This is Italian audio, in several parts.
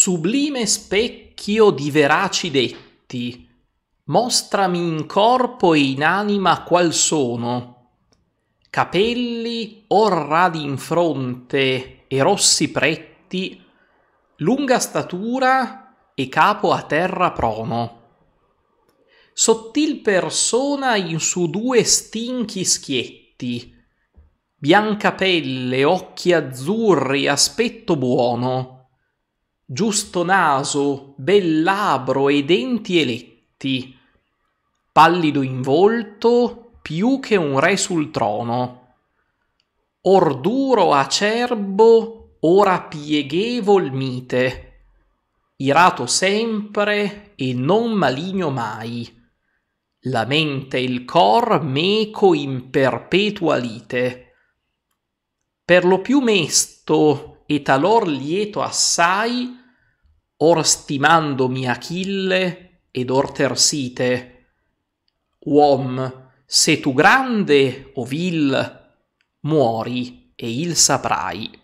Sublime specchio di veraci detti, mostrami in corpo e in anima qual sono. Capelli or radi in fronte e rossi pretti, lunga statura e capo a terra prono. Sottil persona in su due stinchi schietti, bianca pelle, occhi azzurri, aspetto buono giusto naso, bel labbro e denti eletti, pallido in volto più che un re sul trono, or duro acerbo, ora pieghevol mite, irato sempre e non maligno mai, la mente e il cor meco in perpetua lite, per lo più mesto e talor lieto assai, or stimandomi Achille ed or tersite. Uom, se tu grande o vil, muori e il saprai.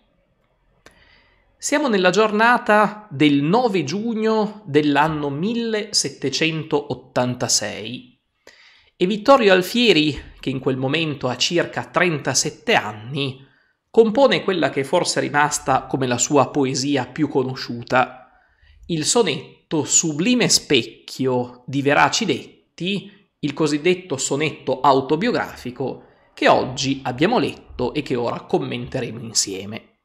Siamo nella giornata del 9 giugno dell'anno 1786 e Vittorio Alfieri, che in quel momento ha circa 37 anni, compone quella che è forse rimasta come la sua poesia più conosciuta, il sonetto Sublime specchio di Veraci Detti, il cosiddetto sonetto autobiografico, che oggi abbiamo letto e che ora commenteremo insieme.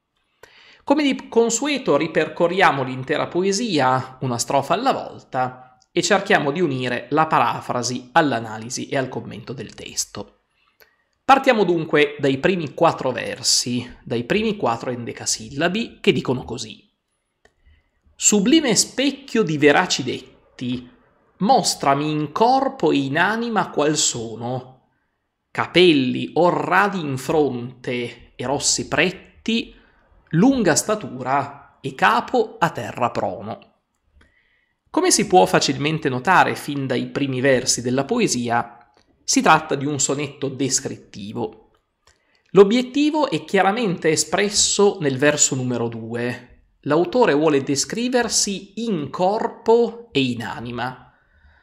Come di consueto ripercorriamo l'intera poesia, una strofa alla volta, e cerchiamo di unire la parafrasi all'analisi e al commento del testo. Partiamo dunque dai primi quattro versi, dai primi quattro endecasillabi, che dicono così. Sublime specchio di veraci detti, mostrami in corpo e in anima qual sono. Capelli orradi in fronte e rossi pretti, lunga statura e capo a terra prono. Come si può facilmente notare fin dai primi versi della poesia, si tratta di un sonetto descrittivo. L'obiettivo è chiaramente espresso nel verso numero 2. L'autore vuole descriversi in corpo e in anima.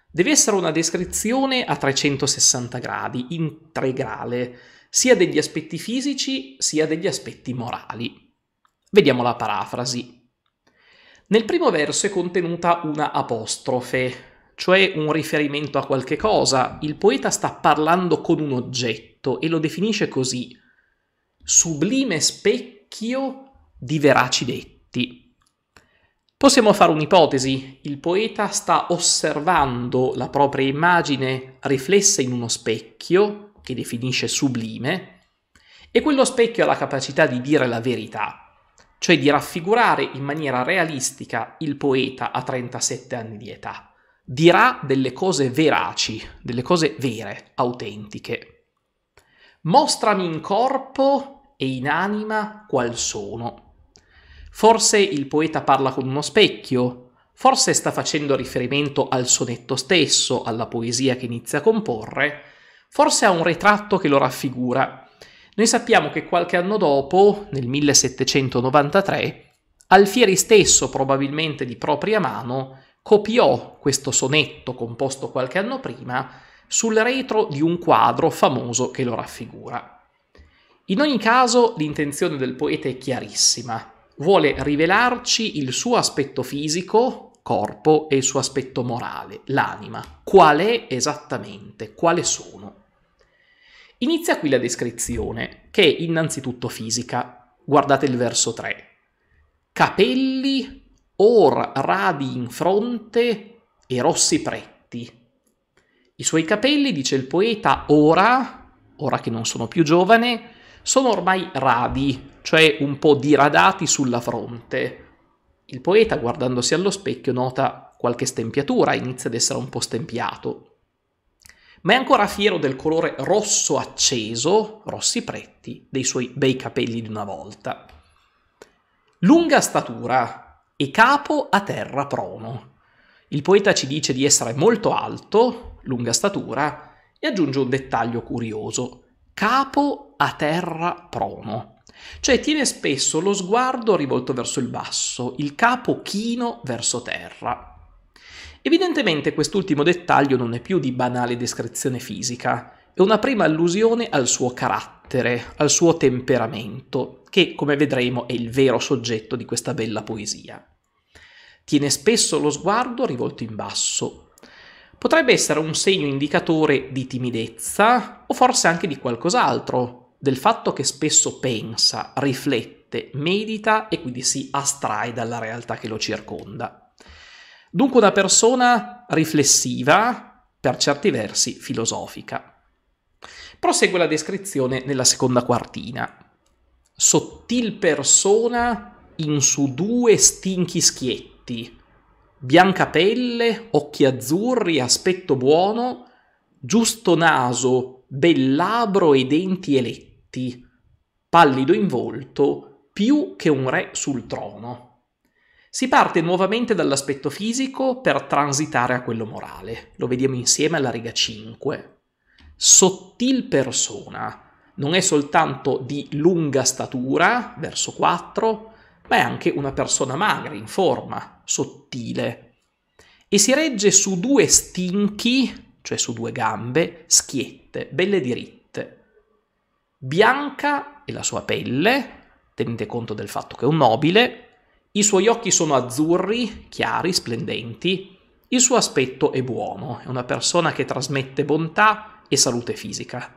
Deve essere una descrizione a 360 gradi, integrale, sia degli aspetti fisici sia degli aspetti morali. Vediamo la parafrasi. Nel primo verso è contenuta una apostrofe, cioè un riferimento a qualche cosa, il poeta sta parlando con un oggetto e lo definisce così sublime specchio di veraci detti. Possiamo fare un'ipotesi, il poeta sta osservando la propria immagine riflessa in uno specchio, che definisce sublime, e quello specchio ha la capacità di dire la verità, cioè di raffigurare in maniera realistica il poeta a 37 anni di età dirà delle cose veraci, delle cose vere, autentiche. Mostrami in corpo e in anima qual sono. Forse il poeta parla con uno specchio, forse sta facendo riferimento al sonetto stesso, alla poesia che inizia a comporre, forse ha un ritratto che lo raffigura. Noi sappiamo che qualche anno dopo, nel 1793, Alfieri stesso, probabilmente di propria mano, copiò questo sonetto composto qualche anno prima sul retro di un quadro famoso che lo raffigura. In ogni caso l'intenzione del poeta è chiarissima, vuole rivelarci il suo aspetto fisico, corpo, e il suo aspetto morale, l'anima, qual è esattamente, quale sono. Inizia qui la descrizione, che è innanzitutto fisica, guardate il verso 3. Capelli or radi in fronte e rossi pretti. I suoi capelli, dice il poeta, ora, ora che non sono più giovane, sono ormai radi, cioè un po' diradati sulla fronte. Il poeta, guardandosi allo specchio, nota qualche stempiatura, inizia ad essere un po' stempiato. Ma è ancora fiero del colore rosso acceso, rossi pretti, dei suoi bei capelli di una volta. Lunga statura, e capo a terra prono. Il poeta ci dice di essere molto alto, lunga statura, e aggiunge un dettaglio curioso, capo a terra prono, cioè tiene spesso lo sguardo rivolto verso il basso, il capo chino verso terra. Evidentemente quest'ultimo dettaglio non è più di banale descrizione fisica, è una prima allusione al suo carattere carattere, al suo temperamento, che come vedremo è il vero soggetto di questa bella poesia. Tiene spesso lo sguardo rivolto in basso. Potrebbe essere un segno indicatore di timidezza o forse anche di qualcos'altro, del fatto che spesso pensa, riflette, medita e quindi si astrae dalla realtà che lo circonda. Dunque una persona riflessiva, per certi versi filosofica. Prosegue la descrizione nella seconda quartina. Sottil persona in su due stinchi schietti, bianca pelle, occhi azzurri, aspetto buono, giusto naso, bel labbro e denti eletti, pallido in volto, più che un re sul trono. Si parte nuovamente dall'aspetto fisico per transitare a quello morale. Lo vediamo insieme alla riga 5 sottil persona, non è soltanto di lunga statura, verso 4, ma è anche una persona magra, in forma, sottile. E si regge su due stinchi, cioè su due gambe, schiette, belle diritte. Bianca è la sua pelle, tenete conto del fatto che è un nobile, i suoi occhi sono azzurri, chiari, splendenti, il suo aspetto è buono, è una persona che trasmette bontà, e salute fisica.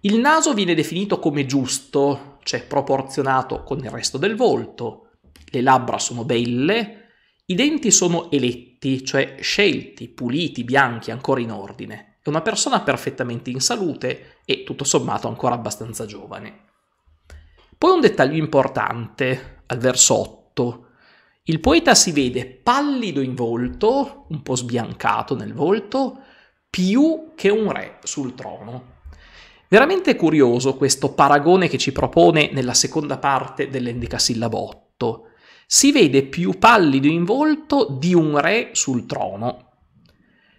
Il naso viene definito come giusto, cioè proporzionato con il resto del volto, le labbra sono belle, i denti sono eletti, cioè scelti, puliti, bianchi, ancora in ordine. È una persona perfettamente in salute e tutto sommato ancora abbastanza giovane. Poi un dettaglio importante al verso 8. Il poeta si vede pallido in volto, un po' sbiancato nel volto, più che un re sul trono. Veramente curioso questo paragone che ci propone nella seconda parte dell'endicasillabo 8. Si vede più pallido in volto di un re sul trono.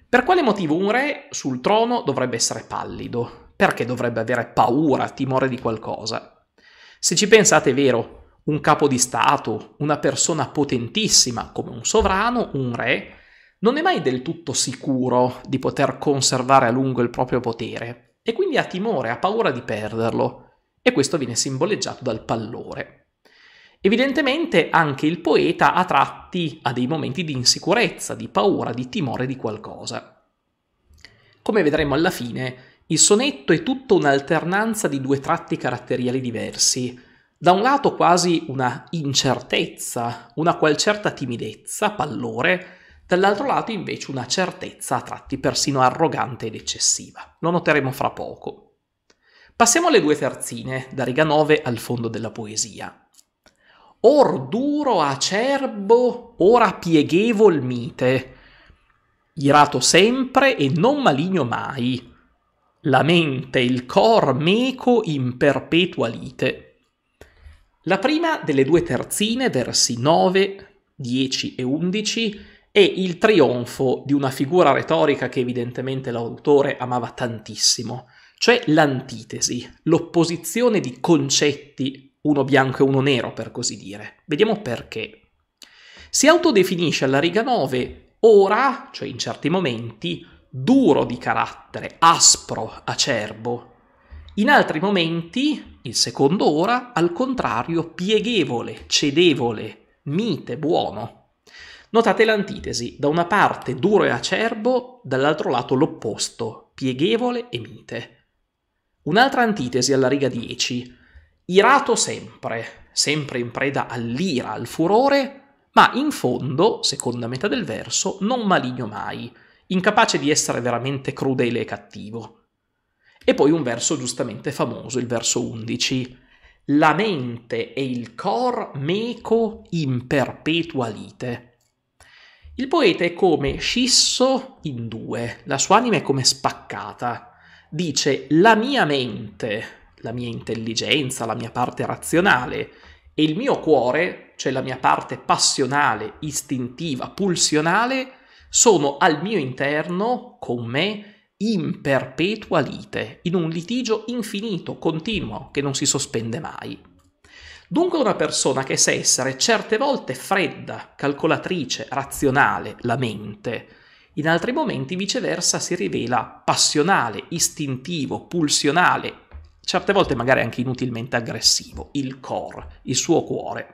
Per quale motivo un re sul trono dovrebbe essere pallido? Perché dovrebbe avere paura, timore di qualcosa? Se ci pensate è vero, un capo di Stato, una persona potentissima come un sovrano, un re, non è mai del tutto sicuro di poter conservare a lungo il proprio potere e quindi ha timore, ha paura di perderlo e questo viene simboleggiato dal pallore. Evidentemente anche il poeta ha tratti a dei momenti di insicurezza, di paura, di timore di qualcosa. Come vedremo alla fine, il sonetto è tutta un'alternanza di due tratti caratteriali diversi, da un lato quasi una incertezza, una qual certa timidezza, pallore, dall'altro lato invece una certezza a tratti persino arrogante ed eccessiva. Lo noteremo fra poco. Passiamo alle due terzine, da riga 9 al fondo della poesia. Or duro acerbo, ora pieghevol mite, irato sempre e non maligno mai, la mente, il cor meco in perpetua lite. La prima delle due terzine, versi 9, 10 e 11, e il trionfo di una figura retorica che evidentemente l'autore amava tantissimo, cioè l'antitesi, l'opposizione di concetti, uno bianco e uno nero per così dire. Vediamo perché. Si autodefinisce alla riga 9 ora, cioè in certi momenti, duro di carattere, aspro, acerbo. In altri momenti, il secondo ora, al contrario, pieghevole, cedevole, mite, buono. Notate l'antitesi, da una parte duro e acerbo, dall'altro lato l'opposto, pieghevole e mite. Un'altra antitesi alla riga 10, irato sempre, sempre in preda all'ira, al furore, ma in fondo, seconda metà del verso, non maligno mai, incapace di essere veramente crudele e cattivo. E poi un verso giustamente famoso, il verso 11. La mente e il cor meco in perpetua lite. Il poeta è come scisso in due, la sua anima è come spaccata. Dice la mia mente, la mia intelligenza, la mia parte razionale e il mio cuore, cioè la mia parte passionale, istintiva, pulsionale, sono al mio interno, con me, in perpetua lite, in un litigio infinito, continuo, che non si sospende mai. Dunque una persona che sa essere certe volte fredda, calcolatrice, razionale, la mente, in altri momenti viceversa si rivela passionale, istintivo, pulsionale, certe volte magari anche inutilmente aggressivo, il core, il suo cuore.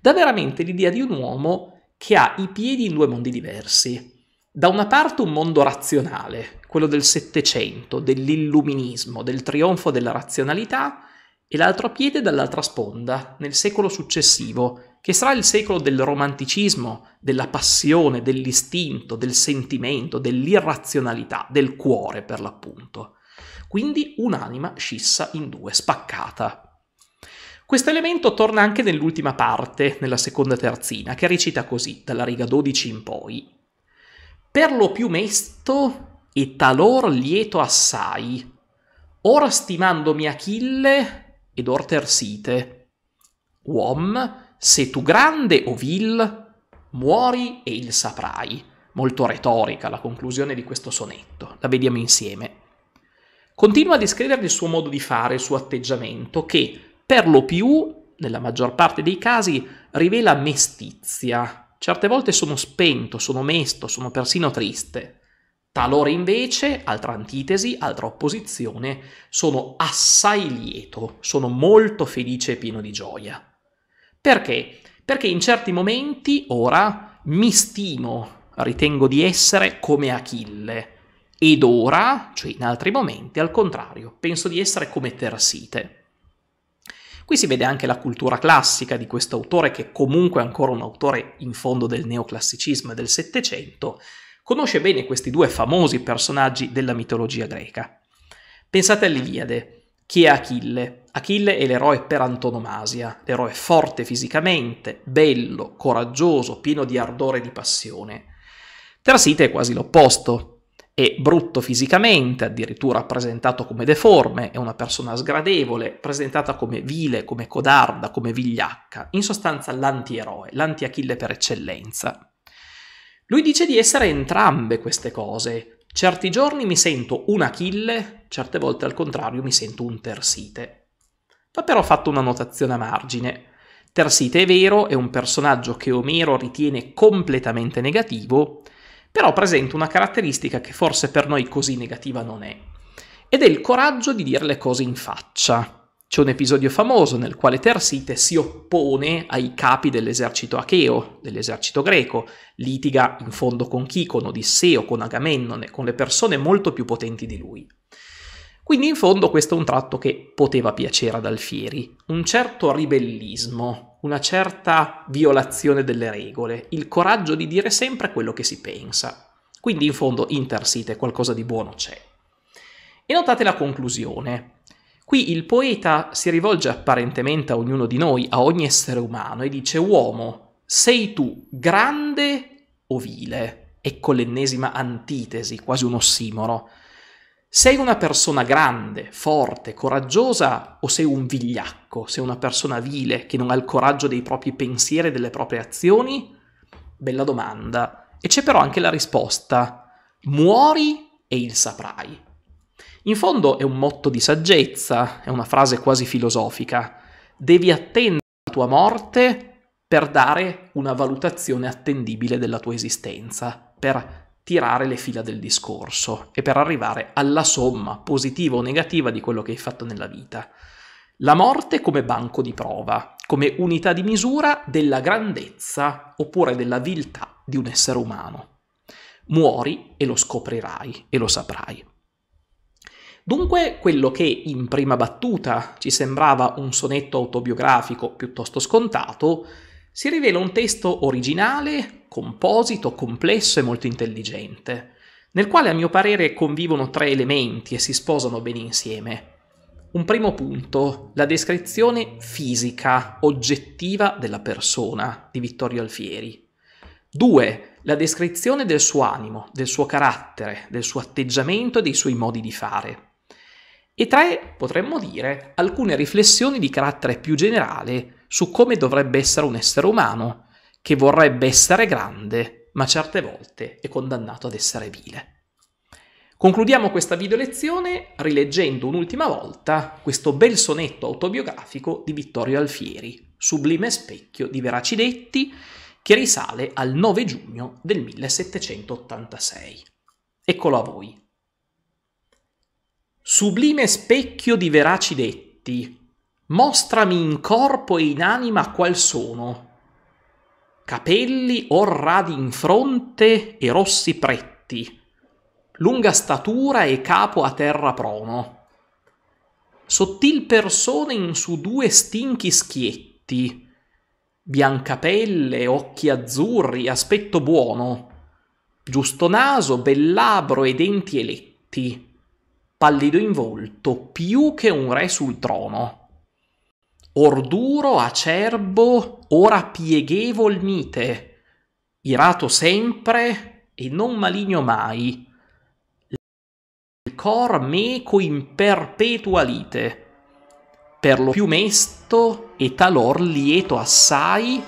Da veramente l'idea di un uomo che ha i piedi in due mondi diversi. Da una parte un mondo razionale, quello del Settecento, dell'illuminismo, del trionfo della razionalità, e l'altro piede dall'altra sponda, nel secolo successivo, che sarà il secolo del romanticismo, della passione, dell'istinto, del sentimento, dell'irrazionalità, del cuore per l'appunto. Quindi un'anima scissa in due, spaccata. Questo elemento torna anche nell'ultima parte, nella seconda terzina, che recita così, dalla riga 12 in poi. Per lo più mesto e talor lieto assai, ora stimandomi Achille ed orter site. Uom, se tu grande o vil, muori e il saprai. Molto retorica la conclusione di questo sonetto, la vediamo insieme. Continua a descrivere il suo modo di fare, il suo atteggiamento, che per lo più, nella maggior parte dei casi, rivela mestizia. Certe volte sono spento, sono mesto, sono persino triste. Talora invece, altra antitesi, altra opposizione, sono assai lieto, sono molto felice e pieno di gioia. Perché? Perché in certi momenti, ora, mi stimo, ritengo di essere come Achille, ed ora, cioè in altri momenti, al contrario, penso di essere come Tersite. Qui si vede anche la cultura classica di questo autore, che comunque è ancora un autore in fondo del neoclassicismo e del Settecento, conosce bene questi due famosi personaggi della mitologia greca. Pensate all'Iliade, chi è Achille? Achille è l'eroe per antonomasia, l'eroe forte fisicamente, bello, coraggioso, pieno di ardore e di passione. Tersite è quasi l'opposto, è brutto fisicamente, addirittura presentato come deforme, è una persona sgradevole, presentata come vile, come codarda, come vigliacca, in sostanza l'antieroe, l'anti-Achille per eccellenza. Lui dice di essere entrambe queste cose. Certi giorni mi sento un Achille, certe volte al contrario mi sento un Tersite. Va però fatto una notazione a margine. Tersite è vero, è un personaggio che Omero ritiene completamente negativo, però presenta una caratteristica che forse per noi così negativa non è, ed è il coraggio di dire le cose in faccia. C'è un episodio famoso nel quale Tersite si oppone ai capi dell'esercito acheo, dell'esercito greco, litiga in fondo con chi, con Odisseo, con Agamennone, con le persone molto più potenti di lui. Quindi in fondo questo è un tratto che poteva piacere ad Alfieri, un certo ribellismo, una certa violazione delle regole, il coraggio di dire sempre quello che si pensa. Quindi in fondo in Tersite qualcosa di buono c'è. E notate la conclusione. Qui il poeta si rivolge apparentemente a ognuno di noi, a ogni essere umano, e dice uomo, sei tu grande o vile? Ecco l'ennesima antitesi, quasi un ossimoro. Sei una persona grande, forte, coraggiosa o sei un vigliacco? Sei una persona vile che non ha il coraggio dei propri pensieri e delle proprie azioni? Bella domanda. E c'è però anche la risposta. Muori e il saprai. In fondo è un motto di saggezza, è una frase quasi filosofica. Devi attendere la tua morte per dare una valutazione attendibile della tua esistenza, per tirare le fila del discorso e per arrivare alla somma positiva o negativa di quello che hai fatto nella vita. La morte come banco di prova, come unità di misura della grandezza oppure della viltà di un essere umano. Muori e lo scoprirai e lo saprai. Dunque, quello che in prima battuta ci sembrava un sonetto autobiografico piuttosto scontato, si rivela un testo originale, composito, complesso e molto intelligente, nel quale a mio parere convivono tre elementi e si sposano bene insieme. Un primo punto, la descrizione fisica, oggettiva della persona di Vittorio Alfieri. Due, la descrizione del suo animo, del suo carattere, del suo atteggiamento e dei suoi modi di fare e trae, potremmo dire, alcune riflessioni di carattere più generale su come dovrebbe essere un essere umano, che vorrebbe essere grande, ma certe volte è condannato ad essere vile. Concludiamo questa video lezione rileggendo un'ultima volta questo bel sonetto autobiografico di Vittorio Alfieri, Sublime specchio di Veracidetti, che risale al 9 giugno del 1786. Eccolo a voi. Sublime specchio di veraci detti, mostrami in corpo e in anima qual sono. Capelli or radi in fronte e rossi pretti, lunga statura e capo a terra prono. Sottil persone in su due stinchi schietti, biancapelle, occhi azzurri, aspetto buono, giusto naso, bel labbro e denti eletti pallido in volto, più che un re sul trono. Orduro, acerbo, ora pieghevol mite, irato sempre e non maligno mai, il cor meco in perpetua lite, per lo più mesto e talor lieto assai,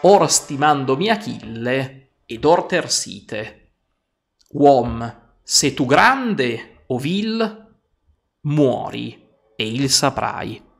or stimandomi Achille ed or tersite. Uom, se tu grande, Ovil, muori e il saprai.